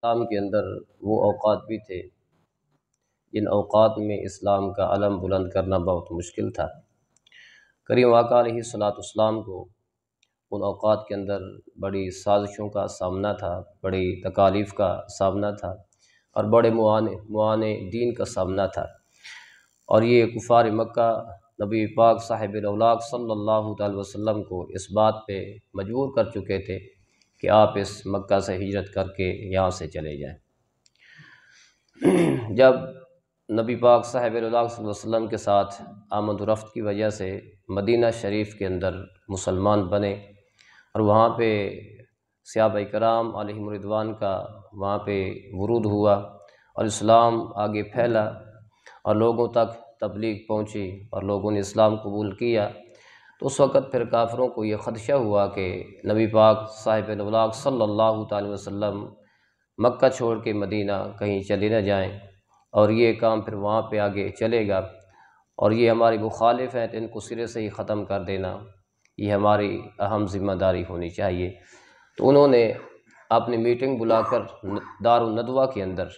इस्लाम के अंदर वो अवकात भी थे जिन अवकात में इस्लाम का अलम बुलंद करना बहुत मुश्किल था करीम वाक़ा सलातम को उन अवकात के अंदर बड़ी साजिशों का सामना था बड़ी तकालीफ़ का सामना था और बड़े मुआने मुआन दीन का सामना था और ये कुफार मक्का नबी पाक साहिब सल्लल्लाहु अलैहि वसल्लम को इस बात पे मजबूर कर चुके थे कि आप इस मक्का से हिजरत करके यहाँ से चले जाएं जब नबी पाक साहब वसल्लम के साथ आमद रफ्त की वजह से मदीना शरीफ के अंदर मुसलमान बने और वहाँ पे सियाब कराम आलिमरिदवान का वहाँ पे वरूद हुआ और इस्लाम आगे फैला और लोगों तक तबलीग पहुँची और लोगों ने इस्लाम कबूल किया तो उस वक़्त फिर काफरों को ये ख़दशा हुआ कि नबी पाक साहिब नबलाक सल्लल्लाहु अलैहि वसल्लम मक्का छोड़ के मदीना कहीं चले न जाएं और ये काम फिर वहाँ पे आगे चलेगा और ये हमारी मुखालिफ हैं तो इनको सिरे से ही ख़त्म कर देना ये हमारी अहम ज़िम्मेदारी होनी चाहिए तो उन्होंने अपनी मीटिंग बुलाकर दारुल नदवा के अंदर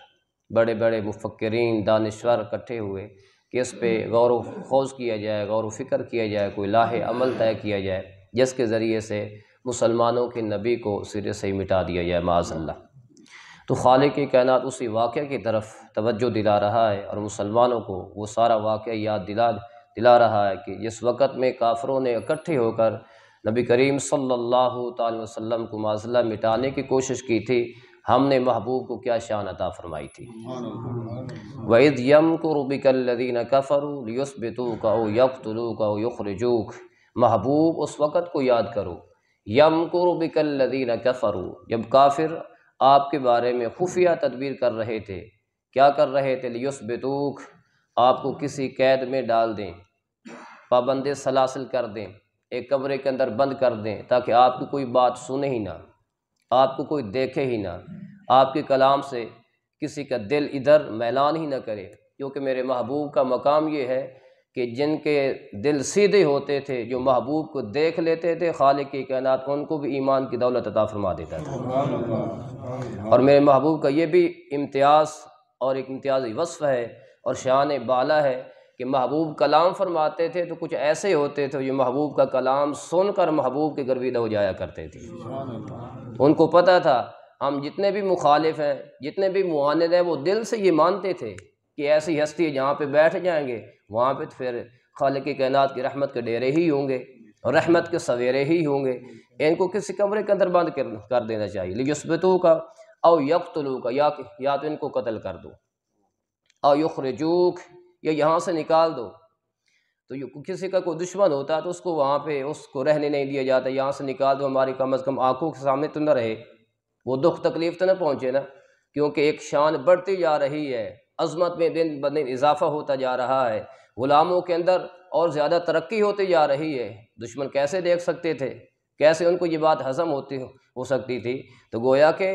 बड़े बड़े मुफक्रीन दानश्वर इकट्ठे हुए कि इस पर गौर खोज किया जाए गौर फिक्र किया जाए कोई लाहे अमल तय किया जाए जिसके ज़रिए से मुसलमानों के नबी को सिरे से ही मिटा दिया जाए माजल्ला तो खाले के कायनात उसी वाक़ की तरफ तवज्जो दिला रहा है और मुसलमानों को वो सारा वाक़ याद दिला दिला रहा है कि जिस वक़्त में काफरों ने इकट्ठे होकर नबी करीम सल्लल्लाहु अलैहि को माजल्ला मिटाने की कोशिश की थी हमने महबूब को क्या शान अता फरमाई थी वैद यम को रुबिकल्लिन कफ़रुसबितू का यकतलू का यखरजूक महबूब उस वक़्त को याद करो यम को रुबिकल्लिन कफ़रू जब काफिर आपके बारे में खुफिया तदबीर कर रहे थे क्या कर रहे थे लियुसबितूक आपको किसी कैद में डाल दें पाबंद सलासिल कर दें एक कमरे के अंदर बंद कर दें ताकि आपकी कोई बात सुने ही ना आपको कोई देखे ही ना आपके कलाम से किसी का दिल इधर मैलान ही ना करे क्योंकि मेरे महबूब का मकाम ये है कि जिनके दिल सीधे होते थे जो महबूब को देख लेते थे खालिक के कहनात उनको भी ईमान की दौलत अता फरमा देता था और मेरे महबूब का ये भी इम्तियाज़ और एक इम्तियाजी वसफ़ है और शान बाला है कि महबूब कलाम फरमाते थे तो कुछ ऐसे होते थे जो महबूब का कलाम सुनकर महबूब के गर्वी हो जाया करते थे उनको पता था हम जितने भी मुखालिफ हैं जितने भी मुआनद हैं वो दिल से ये मानते थे कि ऐसी हस्ती जहाँ पर बैठ जाएंगे वहाँ पर तो फिर खाल के कैनात की रहमत के डेरे ही होंगे और रहमत के सवेरे ही होंगे इनको किसी कमरे के अंदर बंद कर देना चाहिए लियस्बतू का और यकतलू का या, या तो इनको कत्ल कर दो और युखरजूक या यहाँ से निकाल दो तो ये किसी का कोई दुश्मन होता है तो उसको वहाँ पे उसको रहने नहीं दिया जाता यहाँ से निकाल दो हमारी कम अज़ कम आँखों के सामने तो न रहे वो दुख तकलीफ तो ना पहुँचे ना क्योंकि एक शान बढ़ती जा रही है अजमत में दिन ब दिन इजाफा होता जा रहा है ग़ुलामों के अंदर और ज़्यादा तरक्की होती जा रही है दुश्मन कैसे देख सकते थे कैसे उनको ये बात हजम होती हो सकती थी तो गोया के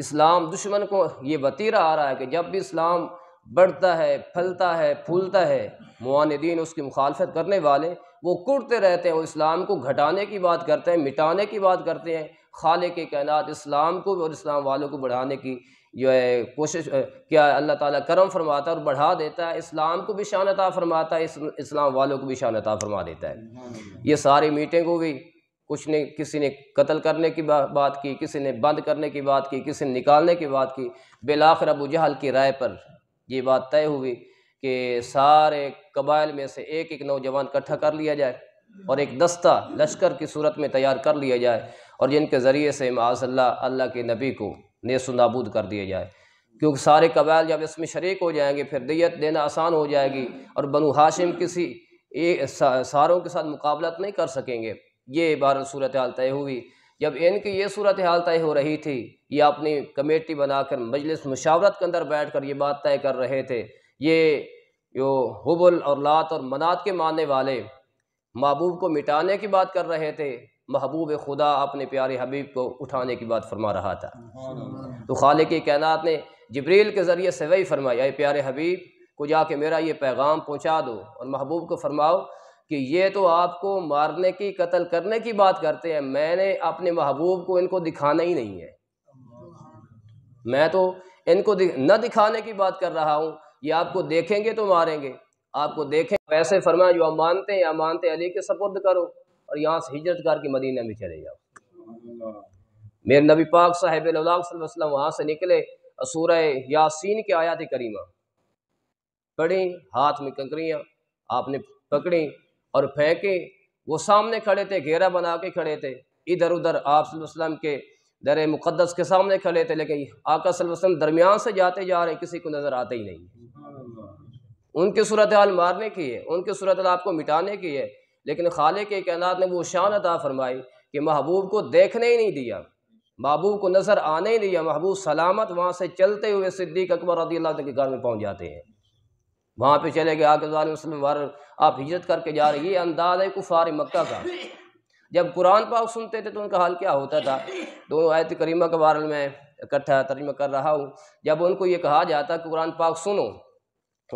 इस्लाम दुश्मन को ये वतीरा आ रहा है कि जब भी इस्लाम बढ़ता है फलता है फूलता है मानदीन उसकी मुखालफत करने वाले वो कुड़ते रहते हैं वो इस्लाम को घटाने की बात करते हैं मिटाने की बात करते हैं खाले के कैनात इस्लाम को और इस्लाम वालों को बढ़ाने की जो है कोशिश क्या अल्लाह ताला करम फरमाता है और बढ़ा देता है इस्लाम को भी शानता फरमाता है इस्लाम वालों को भी शानता फरमा देता है ये सारी मीटिंग भी कुछ ने किसी ने कत्ल करने की बा, बात की किसी ने बंद करने की बात की किसी ने निकालने की बात की बिलाखर अबू जहल की राय पर ये बात तय हुई कि सारे कबाइल में से एक एक नौजवान इकट्ठा कर लिया जाए और एक दस्ता लश्कर की सूरत में तैयार कर लिया जाए और जिनके ज़रिए से माजल्ला अल्लाह के नबी को नेस नाबूद कर दिया जाए क्योंकि सारे कबाइल जब इसमें शरीक हो जाएंगे फिर दियत देना आसान हो जाएगी और बनु हाशिम किसी सारों के साथ मुकाबलत नहीं कर सकेंगे ये बारह सूरत हाल तय हुई जब इनकी ये सूरत हाल तय हो रही थी ये अपनी कमेटी बनाकर मजलिस मुशावरत के अंदर बैठ कर ये बात तय कर रहे थे ये जो हुबुल और लात और मनात के मानने वाले महबूब को मिटाने की बात कर रहे थे महबूब खुदा अपने प्यारे हबीब को उठाने की बात फरमा रहा था तो खाले की कैनात ने जबरील के ज़रिए से वही फरमाया प्यारे हबीब को जाके मेरा ये पैगाम पहुँचा दो और महबूब को फरमाओ कि ये तो आपको मारने की कत्ल करने की बात करते हैं मैंने अपने महबूब को इनको दिखाना ही नहीं है मैं तो इनको न दिखाने की बात कर रहा हूँ ये आपको देखेंगे तो मारेंगे आपको देखें वैसे फरमा जो आप मानते हैं या मानते अली के सपुर्द करो और यहाँ से हिजरत करके मदीना में चले जाओ मेरे नबी पाक साहेब वसलम वहाँ से निकले असूर यासीन के आयात करीमा पड़ी हाथ में कंकरियाँ आपने पकड़ी और फेंके वो सामने खड़े थे घेरा बना के खड़े थे इधर उधर आप वसलम के दर मुक़दस के सामने खड़े थे लेकिन आका सल्लम दरमियान से जाते जा रहे किसी को नज़र आते ही नहीं उनकी सूरत हाल मारने की है उनकी सूरत हाल आपको मिटाने की है लेकिन खाले के कैनात ने वो शान अदा फरमाई कि महबूब को देखने ही नहीं दिया महबूब को नज़र आने ही दिया महबूब सलामत वहाँ से चलते हुए सिद्दीक अकबर रदी अल्लाह के घर में पहुँच जाते हैं वहाँ पे चले गए आके वसलम आप हिजरत करके जा रहे ये अंदाज है कुफार मक्का का जब कुरान पाक सुनते थे तो उनका हाल क्या होता था दोनों आयत करीमा के बारे में इकट्ठा तरीमा कर रहा हूँ जब उनको ये कहा जाता कि कुरान पाक सुनो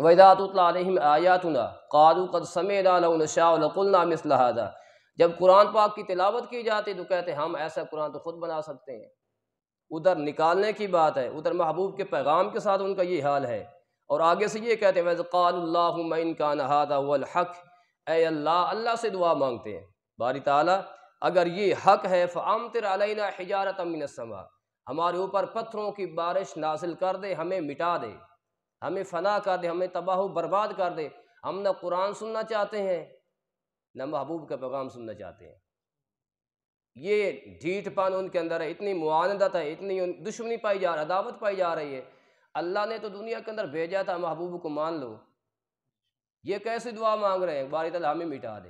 वैदातम आयातना कादू कद समेदाशाहना जब कुरान पाक की तिलावत की जाती तो कहते हम ऐसा कुरान तो खुद बना सकते हैं उधर निकालने की बात है उधर महबूब के पैगाम के साथ उनका ये हाल है और आगे से ये कहते हैं वज़क़ाल्लामिन का अल्लाह अल्लाह से दुआ मांगते हैं बारी ताला अगर ये हक है फ़ाम तरना हिजारत मिनसमा हमारे ऊपर पत्थरों की बारिश नाजिल कर दे हमें मिटा दे हमें फना कर दे हमें तबाह बर्बाद कर दे हम न कुरान सुनना चाहते हैं न महबूब का पैगाम सुनना चाहते हैं ये ढीठपन उनके अंदर है इतनी मुआनदत है इतनी दुश्मनी पाई जा रही है अदावत पाई जा रही है अल्लाह ने तो दुनिया के अंदर भेजा था महबूब को मान लो ये कैसी दुआ मांग रहे हैं बारी तला हमें मिटा दे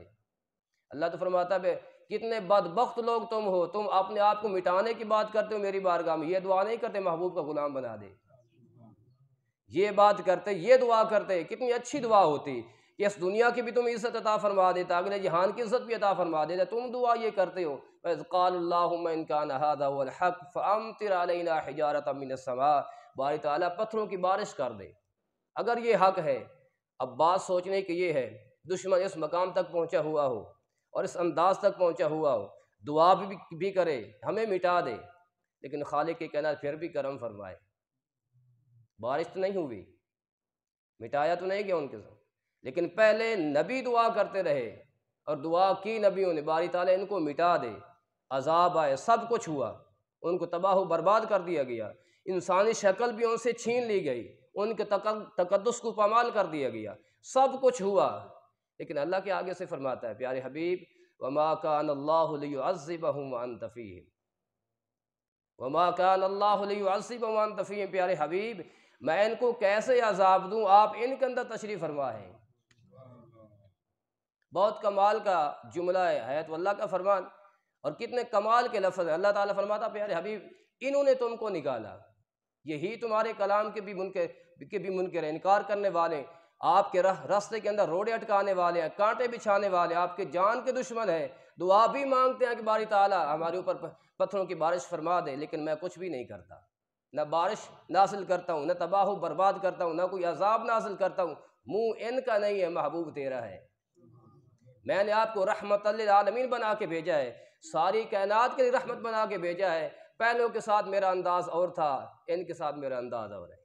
अल्लाह तो फरमाता बे कितने बदबख्त लोग तुम हो तुम अपने आप को मिटाने की बात करते हो मेरी बारगाह में ये दुआ नहीं करते महबूब का गुलाम बना दे ये बात करते ये दुआ करते कितनी अच्छी दुआ होती कि इस दुनिया की भी तुम इज्जत अता फरमा देता अगले जहान की इज्जत भी अता फरमा देता तुम दुआ ये करते हो काल इनकान हक़ फ़म तिरा हिजारत मिन बारी तला पत्थरों की बारिश कर दे अगर ये हक है अब बात सोचने की ये है दुश्मन इस मकाम तक पहुँचा हुआ हो और इस अंदाज तक पहुँचा हुआ हो दुआ भी, भी करे हमें मिटा दे लेकिन खाले के कहना फिर भी करम फरमाए बारिश तो नहीं हुई मिटाया तो नहीं गया उनके साथ लेकिन पहले नबी दुआ करते रहे और दुआ की नबियों ने बारी ताले इनको मिटा दे अजाब आए सब कुछ हुआ उनको तबाह बर्बाद कर दिया गया इंसानी शक्ल भी उनसे छीन ली गई उनके तक तकदस को पमाल कर दिया गया सब कुछ हुआ लेकिन अल्लाह के आगे से फरमाता है प्यारे हबीब वमा कान अल्लाहबन तफ़ीम वमा कान प्यारे हबीब मैं इनको कैसे अजाब दूँ आप इनके अंदर तशरीफ़ फरमा है बहुत कमाल का जुमला है तो अल्लाह का फरमान और कितने कमाल के लफ्ज़ हैं अल्लाह ताला फरमाता प्यारे हबीब इन्होंने तुमको निकाला यही तुम्हारे कलाम के भी मुनकर के भी मुनकर है इनकार करने वाले आपके रह रास्ते के अंदर रोड़े अटकाने वाले हैं कांटे बिछाने वाले आपके जान के दुश्मन हैं दुआ भी मांगते हैं कि बारी ताला हमारे ऊपर पत्थरों की बारिश फरमा दे लेकिन मैं कुछ भी नहीं करता ना बारिश नासिल करता हूँ ना तबाह बर्बाद करता हूँ ना कोई अजाब नासिल करता हूँ मुँह इनका नहीं है महबूब तेरा है मैंने आपको रहमत आलमीन बना के भेजा है सारी कायनात के लिए रहमत बना के भेजा है पहलों के साथ मेरा अंदाज और था इनके साथ मेरा अंदाज और है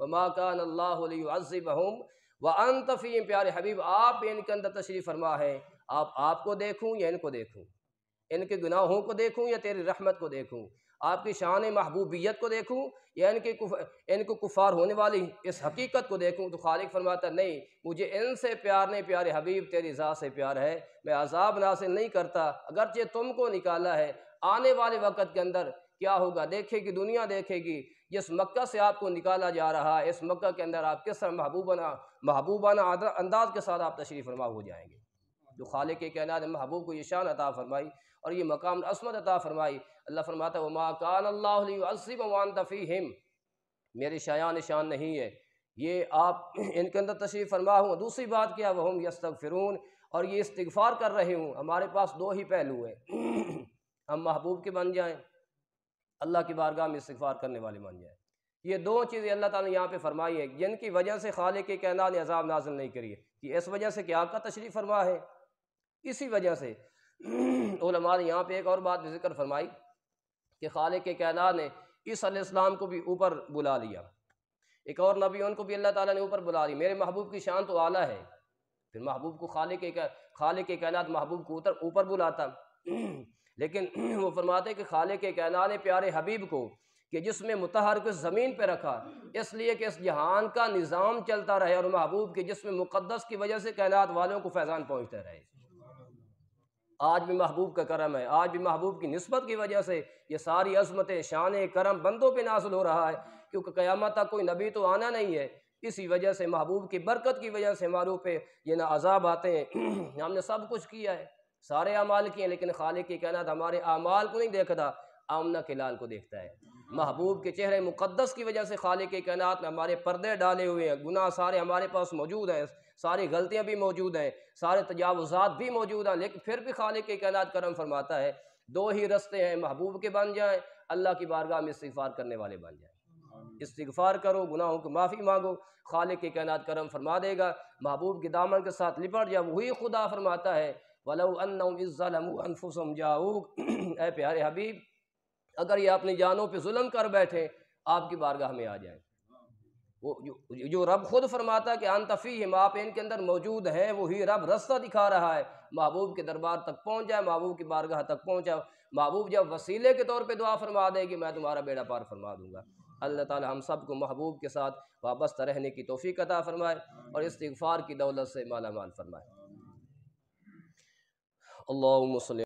वमा कान अल्लाहम व तफी प्यारे हबीब आप इनके अंदर तशरीफ़ फरमा है आप आपको देखूँ या इनको देखूँ इनके गुनाहों को देखूँ या तेरी रहमत को देखूँ आपकी शान महबूबियत को देखूँ या इनके कुफ, इनको कुफार होने वाली इस हकीकत को देखूँ तो खालिक फरमाता नहीं मुझे इनसे प्यार नहीं प्यारे हबीब तेरी ज़ा से प्यार है मैं अजाब नासिल नहीं करता अगरचे तुमको निकाला है आने वाले वक्त के अंदर क्या होगा देखेगी दुनिया देखेगी जिस मक्का से आपको निकाला जा रहा है इस मक्का के अंदर आप किस तरह महबूबाना महबूबाना अंदाज के साथ आप तशरीफ़ फरमा हो जाएंगे जो खाले के कहना है महबूब को ये शान अता फरमाई और ये मकाम असमत अता फरमाई अल्लाह फरमाता माँ कान अल्लासिमान तफ़ी हिम मेरे शायान शान नहीं है ये आप इनके अंदर तशरीफ़ फरमा हूँ दूसरी बात क्या वह हम यस्तफ़िरून और ये इस्तफ़ार कर रहे हूँ हमारे पास दो ही पहलू हैं हम महबूब के बन जाएं अल्लाह की बारगाह में इस्तफार करने वाले बन जाएं ये दो चीज़ें अल्लाह ताला यहाँ पे फरमाई है जिनकी वजह से खाले के कहना ने अजाब नाजिल नहीं करी है कि इस वजह से क्या आपका तशरीफ़ फरमा है इसी वजह से ने यहाँ पे एक और बात जिक्र फरमाई कि खाले के कहना ने इस इस्लाम को भी ऊपर बुला लिया एक और नबी उनको भी अल्लाह ताला ने ऊपर बुला लिया मेरे महबूब की शान तो आला है फिर महबूब को खाले के खाले के कहलात तो महबूब को उतर ऊपर बुलाता लेकिन वो फरमाते कि खाले के कहना ने प्यारे हबीब को कि जिसमें मुतहर को ज़मीन पर रखा इसलिए कि इस जहान का निज़ाम चलता रहे और महबूब के जिसमें मुक़दस की वजह से कायनात वालों को फैज़ान पहुँचते रहे आज भी महबूब का करम है आज भी महबूब की नस्बत की वजह से ये सारी अजमतें शान करम बंदों पर नाजुल हो रहा है क्योंकि क़्यामत तक कोई नबी तो आना नहीं है इसी वजह से महबूब की बरकत की वजह से हमारों पे ये ना अजाब आते हैं हमने सब कुछ किया है सारे अमाल किए लेकिन खाले की कायनात हमारे अमाल को नहीं देखता आमना के लाल को देखता है महबूब के चेहरे मुकद्दस की वजह से खाले के कायनात में हमारे पर्दे डाले हुए हैं गुनाह सारे हमारे पास मौजूद हैं सारी गलतियाँ भी मौजूद हैं सारे तजावज़ात भी मौजूद हैं लेकिन फिर भी खालिक के कहनात करम फरमाता है दो ही रस्ते हैं महबूब के बन जाएँ अल्लाह की बारगाह में इस्तफ़ार करने वाले बन जाएँ इस्तफ़ार करो गुनाहों को माफ़ी मांगो खाले के कहनात करम फरमा देगा महबूब के दामन के साथ लिपट जाओ वही खुदा फरमाता है वलम जाऊक ए प्यारे हबीब अगर ये अपनी जानों पर म कर बैठे आपकी बारगाह में आ जाए वो जो, जो रब खुद फरमाता कि अनतफ़ी हम आप इनके अंदर मौजूद है वही रब रास्ता दिखा रहा है महबूब के दरबार तक पहुँच जाए महबूब की बारगाह तक पहुँच जाए महबूब जब वसीले के तौर पर दुआ फरमा दे कि मैं तुम्हारा बेड़ा पार फरमा दूँगा अल्लाह ताला हम सब को महबूब के साथ वाबस्ता रहने की तोफ़ी कता फ़रमाए और इस्तफ़ार की दौलत से माला माल फरमाए अल्लाह मसल